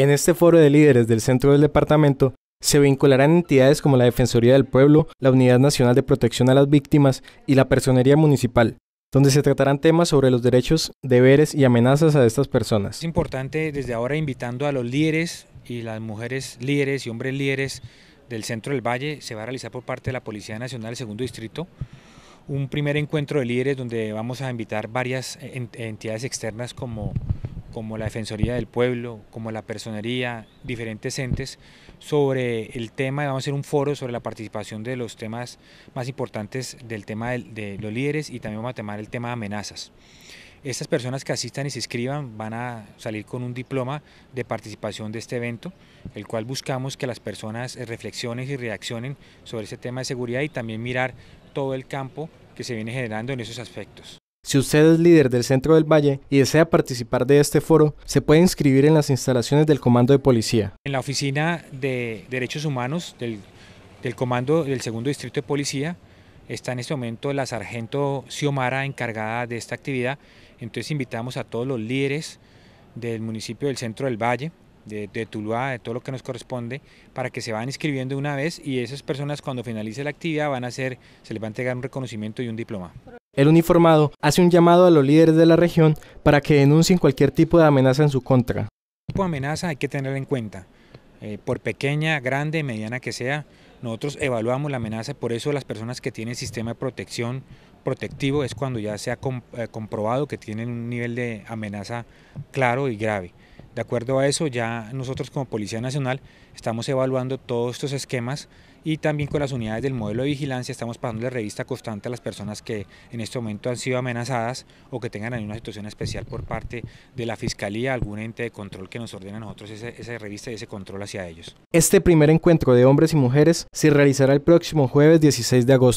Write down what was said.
En este foro de líderes del centro del departamento se vincularán entidades como la Defensoría del Pueblo, la Unidad Nacional de Protección a las Víctimas y la Personería Municipal, donde se tratarán temas sobre los derechos, deberes y amenazas a estas personas. Es importante desde ahora invitando a los líderes y las mujeres líderes y hombres líderes del centro del Valle, se va a realizar por parte de la Policía Nacional del Segundo Distrito un primer encuentro de líderes donde vamos a invitar varias eh, entidades externas como como la Defensoría del Pueblo, como la Personería, diferentes entes, sobre el tema, vamos a hacer un foro sobre la participación de los temas más importantes del tema de, los líderes y también vamos a tomar el tema de amenazas. Estas personas que asistan y se inscriban van a salir con un diploma de participación de este evento, el cual buscamos que las personas reflexionen y reaccionen sobre ese tema de seguridad y también mirar todo el campo que se viene generando en esos aspectos. Si usted es líder del Centro del Valle y desea participar de este foro, se puede inscribir en las instalaciones del Comando de Policía. En la Oficina de Derechos Humanos del, Comando del Segundo Distrito de Policía está en este momento la sargento Xiomara encargada de esta actividad. Entonces invitamos a todos los líderes del municipio del Centro del Valle, de, de Tuluá, de todo lo que nos corresponde, para que se van inscribiendo una vez y esas personas cuando finalice la actividad van a ser, se les va a entregar un reconocimiento y un diploma. El uniformado hace un llamado a los líderes de la región para que denuncien cualquier tipo de amenaza en su contra. El Tipo de amenaza hay que tener en cuenta, eh, por pequeña, grande, mediana que sea, nosotros evaluamos la amenaza, por eso las personas que tienen sistema de protección protectivo es cuando ya se ha eh, comprobado que tienen un nivel de amenaza claro y grave. De acuerdo a eso, ya nosotros como Policía Nacional estamos evaluando todos estos esquemas y también con las unidades del modelo de vigilancia estamos pasando la revista constante a las personas que en este momento han sido amenazadas o que tengan alguna situación especial por parte de la Fiscalía, algún ente de control que nos ordene a nosotros esa revista y ese control hacia ellos. Este primer encuentro de hombres y mujeres se realizará el próximo jueves 16 de agosto.